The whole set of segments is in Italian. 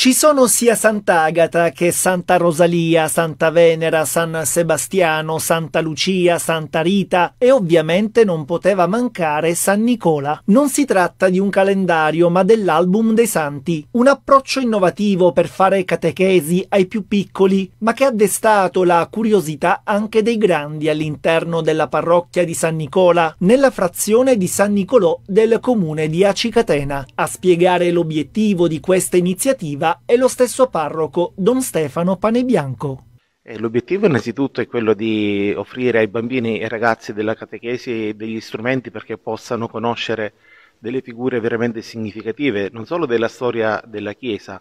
Ci sono sia Sant'Agata che Santa Rosalia, Santa Venera, San Sebastiano, Santa Lucia, Santa Rita e ovviamente non poteva mancare San Nicola. Non si tratta di un calendario ma dell'album dei santi, un approccio innovativo per fare catechesi ai più piccoli ma che ha destato la curiosità anche dei grandi all'interno della parrocchia di San Nicola, nella frazione di San Nicolò del comune di Acicatena. A spiegare l'obiettivo di questa iniziativa Rosetta e lo stesso parroco Don Stefano Panebianco. Eh, l'obiettivo innanzitutto è quello di offrire ai bambini e ragazzi della catechesi degli strumenti perché possano conoscere delle figure veramente significative, non solo della storia della Chiesa,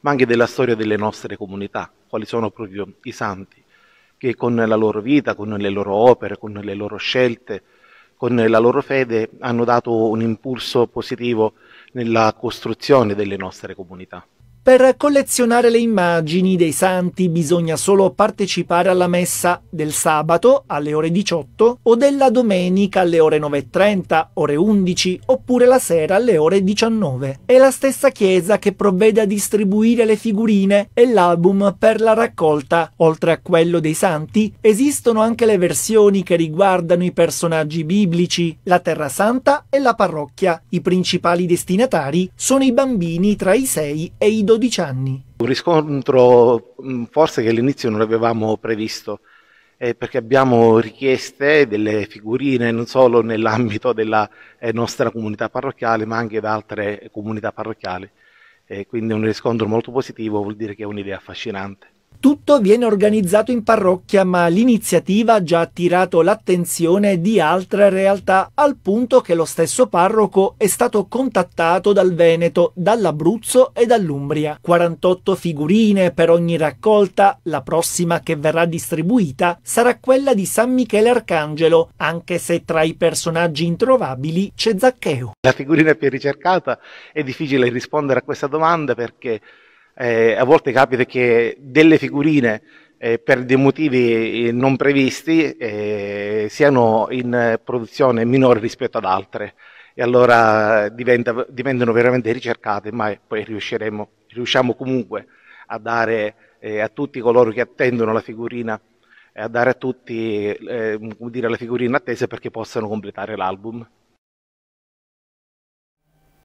ma anche della storia delle nostre comunità, quali sono proprio i santi, che con la loro vita, con le loro opere, con le loro scelte, con la loro fede hanno dato un impulso positivo nella costruzione delle nostre comunità. Per collezionare le immagini dei santi bisogna solo partecipare alla messa del sabato alle ore 18 o della domenica alle ore 9.30, ore 11 oppure la sera alle ore 19. È la stessa chiesa che provvede a distribuire le figurine e l'album per la raccolta. Oltre a quello dei santi, esistono anche le versioni che riguardano i personaggi biblici, la Terra Santa e la parrocchia. I principali destinatari sono i bambini tra i 6 e i 12 12 anni. Un riscontro mm, forse che all'inizio non avevamo previsto, eh, perché abbiamo richieste delle figurine non solo nell'ambito della eh, nostra comunità parrocchiale, ma anche da altre comunità parrocchiali. Eh, quindi un riscontro molto positivo vuol dire che è un'idea affascinante. Tutto viene organizzato in parrocchia, ma l'iniziativa ha già attirato l'attenzione di altre realtà, al punto che lo stesso parroco è stato contattato dal Veneto, dall'Abruzzo e dall'Umbria. 48 figurine per ogni raccolta, la prossima che verrà distribuita sarà quella di San Michele Arcangelo, anche se tra i personaggi introvabili c'è Zaccheo. La figurina più ricercata è difficile rispondere a questa domanda perché eh, a volte capita che delle figurine eh, per dei motivi eh, non previsti eh, siano in produzione minore rispetto ad altre e allora diventa, diventano veramente ricercate, ma poi riusciremo, riusciamo comunque a dare eh, a tutti coloro che attendono la figurina eh, a dare a tutti eh, dire, la figurina attesa perché possano completare l'album.